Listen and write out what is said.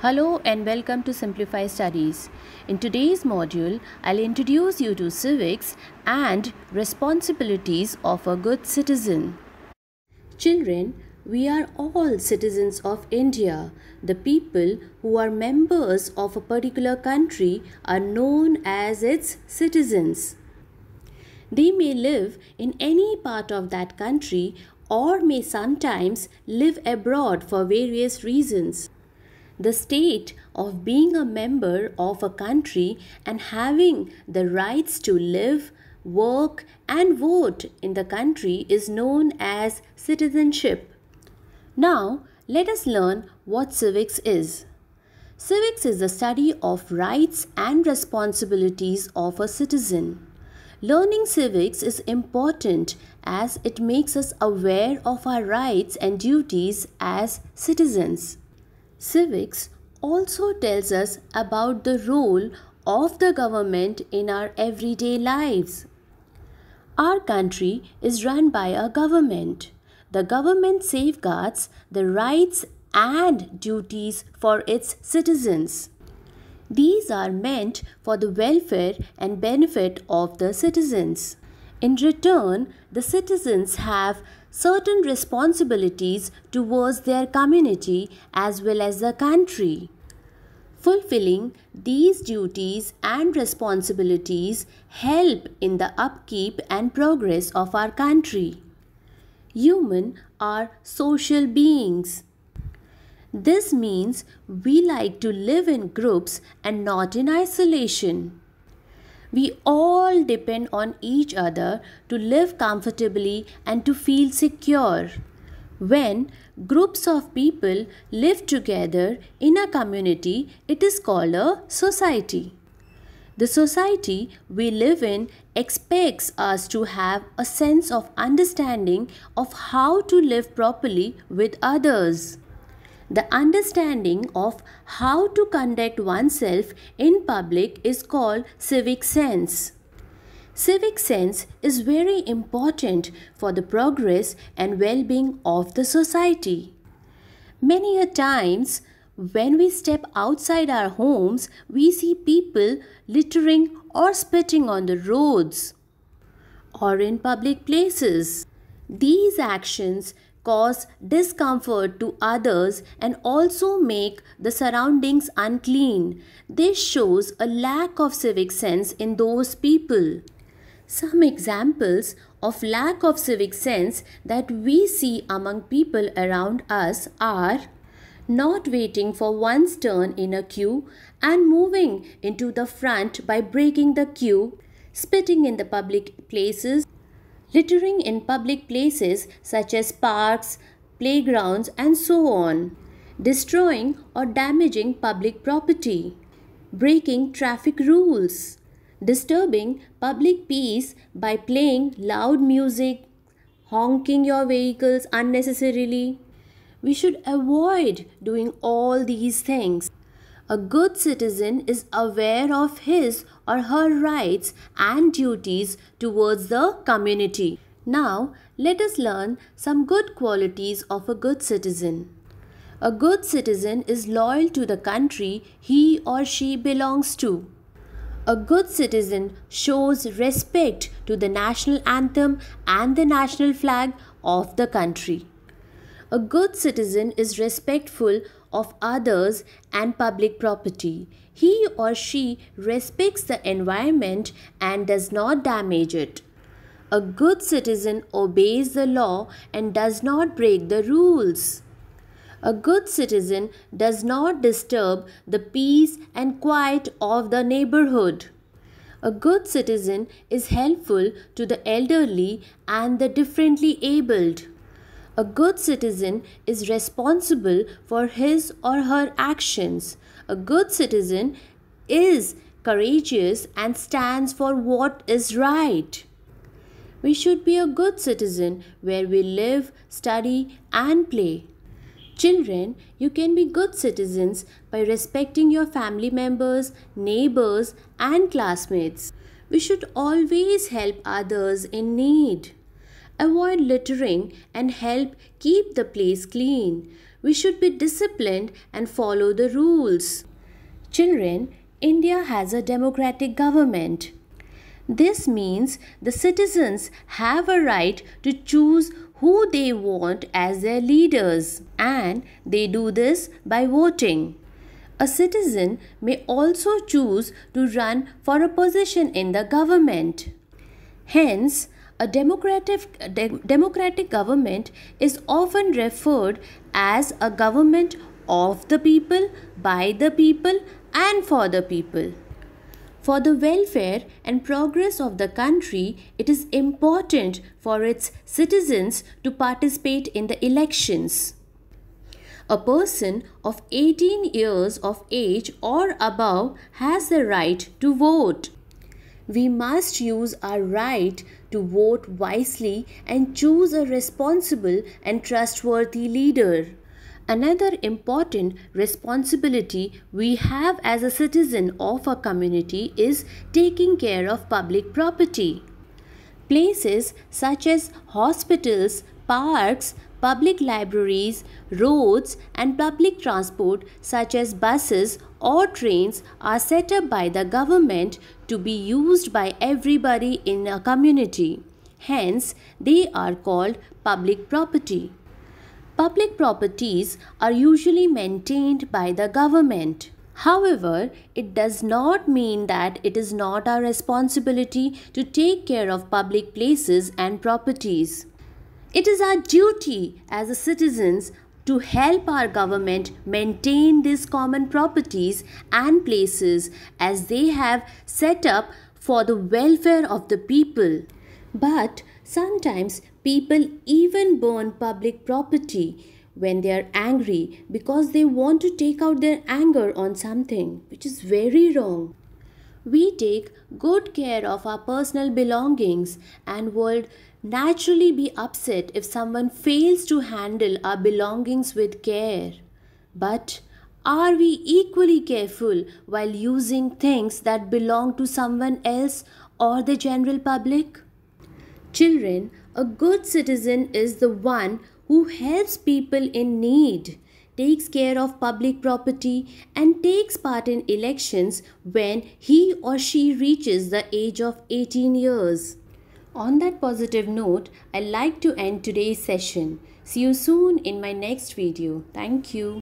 Hello and welcome to Simplify Studies. In today's module, I'll introduce you to civics and responsibilities of a good citizen. Children, we are all citizens of India. The people who are members of a particular country are known as its citizens. They may live in any part of that country or may sometimes live abroad for various reasons the state of being a member of a country and having the rights to live, work, and vote in the country is known as citizenship. Now, let us learn what civics is. Civics is the study of rights and responsibilities of a citizen. Learning civics is important as it makes us aware of our rights and duties as citizens. Civics also tells us about the role of the government in our everyday lives. Our country is run by a government. The government safeguards the rights and duties for its citizens. These are meant for the welfare and benefit of the citizens. In return, the citizens have certain responsibilities towards their community as well as the country. Fulfilling these duties and responsibilities help in the upkeep and progress of our country. Human are social beings. This means we like to live in groups and not in isolation. We all depend on each other to live comfortably and to feel secure. When groups of people live together in a community, it is called a society. The society we live in expects us to have a sense of understanding of how to live properly with others. The understanding of how to conduct oneself in public is called civic sense. Civic sense is very important for the progress and well-being of the society. Many a times, when we step outside our homes, we see people littering or spitting on the roads or in public places. These actions cause discomfort to others and also make the surroundings unclean. This shows a lack of civic sense in those people. Some examples of lack of civic sense that we see among people around us are not waiting for one's turn in a queue and moving into the front by breaking the queue, spitting in the public places, littering in public places such as parks, playgrounds, and so on, destroying or damaging public property, breaking traffic rules, disturbing public peace by playing loud music, honking your vehicles unnecessarily. We should avoid doing all these things. A good citizen is aware of his or her rights and duties towards the community. Now, let us learn some good qualities of a good citizen. A good citizen is loyal to the country he or she belongs to. A good citizen shows respect to the national anthem and the national flag of the country. A good citizen is respectful of others and public property. He or she respects the environment and does not damage it. A good citizen obeys the law and does not break the rules. A good citizen does not disturb the peace and quiet of the neighborhood. A good citizen is helpful to the elderly and the differently abled. A good citizen is responsible for his or her actions. A good citizen is courageous and stands for what is right. We should be a good citizen where we live, study, and play. Children, you can be good citizens by respecting your family members, neighbors, and classmates. We should always help others in need avoid littering, and help keep the place clean. We should be disciplined and follow the rules. Children, India has a democratic government. This means the citizens have a right to choose who they want as their leaders, and they do this by voting. A citizen may also choose to run for a position in the government. Hence, a democratic, de- democratic government is often referred as a government of the people, by the people, and for the people. For the welfare and progress of the country, it is important for its citizens to participate in the elections. A person of 18 years of age or above has the right to vote. We must use our right to vote wisely and choose a responsible and trustworthy leader. Another important responsibility we have as a citizen of a community is taking care of public property. Places such as hospitals, parks, public libraries, roads and public transport such as buses or trains are set up by the government to be used by everybody in a community. Hence, they are called public property. Public properties are usually maintained by the government. However, it does not mean that it is not our responsibility to take care of public places and properties. It is our duty as citizens to help our government maintain these common properties and places as they have set up for the welfare of the people. But sometimes people even burn public property when they are angry because they want to take out their anger on something, which is very wrong. We take good care of our personal belongings and would naturally be upset if someone fails to handle our belongings with care. But are we equally careful while using things that belong to someone else or the general public? Children, a good citizen is the one who helps people in need, takes care of public property, and takes part in elections when he or she reaches the age of 18 years. On that positive note, I'd like to end today's session. See you soon in my next video. Thank you.